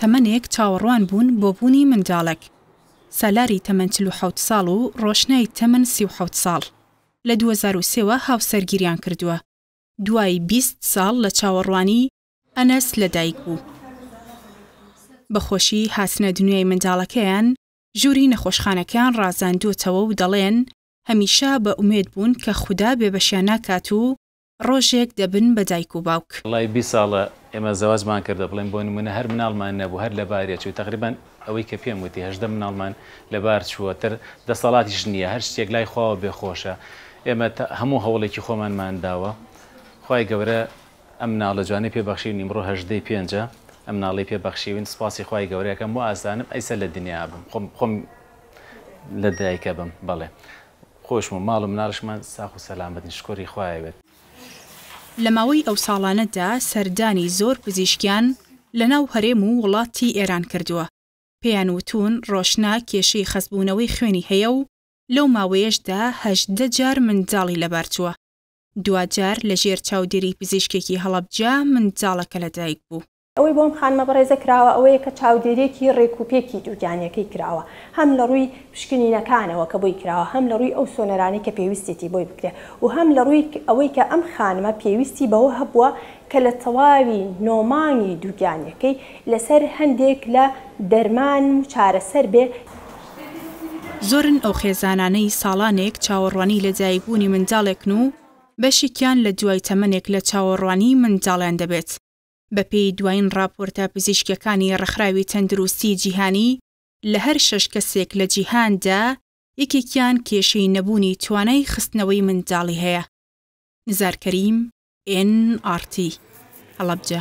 تەمەنێک چاوەڕوان بوون بۆ بوونی منداڵک سالاری تەمەند ح ساڵ و ڕۆشنای تەمەند سی ساڵ لە 2023وە هاوسەرگیریان کردووە دوای 20 ساڵ لە چاوەڕوانی ئەنەس لەدایک بوو بەخۆشی هاسنە دنیای منداڵەکەیان ژووری نەخۆشخانەکان ڕازاندوتەوە و دەڵێن هەمیشە بە ئومێد بوون کە خوددا بێبەشیان ناکات و ڕۆژێک دەبن بە دایک و باوک لای بی ساڵە ئێمە زەوازمان کردە بڵێن بۆ نمونە هەر مناڵمان نەبوو هەر لە بارێ چوی تقریبان ئەوەی کە پێم وتی هەشدە مناڵمان لە بار چووەتر دەسەڵاتیش نییە هەر شتێک لای خواوە بێخۆشە ئێمە هەموو هەوڵێکی خۆمانمان داوە خی گەورە ئەم ناڵە جوانی پێبخشی نیمڕۆ هەشدەی پێنجە ئەم ناڵی پێبخشیوین سپاسی خی گەورەکەم و ئاسانم ئەیسە لە دنیا بم خۆم خۆم لە دایکە بم بڵێ خۆشم و ماڵم ناڵشمان ساخ و سەلامەت نیشکۆری خوایەوێت لە ماوەی ئەو ساڵانەدا سەردانی زۆر پزیشکیان لەناو هەرێم و وڵاتی ئێران کردووە پێیان وتون ڕۆشنا کێشەی خەزبوونەوەی خوێنی هەیە و لەو ماوەیەشدا هەشدە جار منجاڵی لەبارچووە دوجار لە ژێر چاودێری پزیشکێکی هەڵەبجا منجاڵەکە لەدایک بوو ئەوەی بۆم خانمە بەڕێزە کراوە ئەوەیە کە چاودێرێکی ڕێکوپێکی دوورگانیەکەی کراوە هەم لە ڕووی پشکنینەکانەوە کە بۆی کراوە هەم لە ڕووی ئەو سۆنەرانی کە پێویستێتی بۆی بکرێت و هەم لە ڕووی ئەوەی کە ئەم خانمە پێویستی بەوە هەبووە کە لە تەواوی نۆمانی دووگانیەکەی لەسەر هەندێک لە دەرمان و چارەسەر بێ زۆرن ئەو خێزانانەی ساڵانێک چاوەڕوانی لە جایبوونی منداڵێکن و بەشیکیان لە دوای تەمەنێک لە چاوەڕوانی منداڵیان دەبێت بەپی دوایین راپۆرتە پزیشکەکانی ڕخراوی تەندروستی جیهانی لە هەر شەش کەسێک لە جیهاندا یەکێکیان کێشەی نەبوونی توانای خستنەوەی منداڵی هەیە نزارکەریم NRT ئەڵەبجە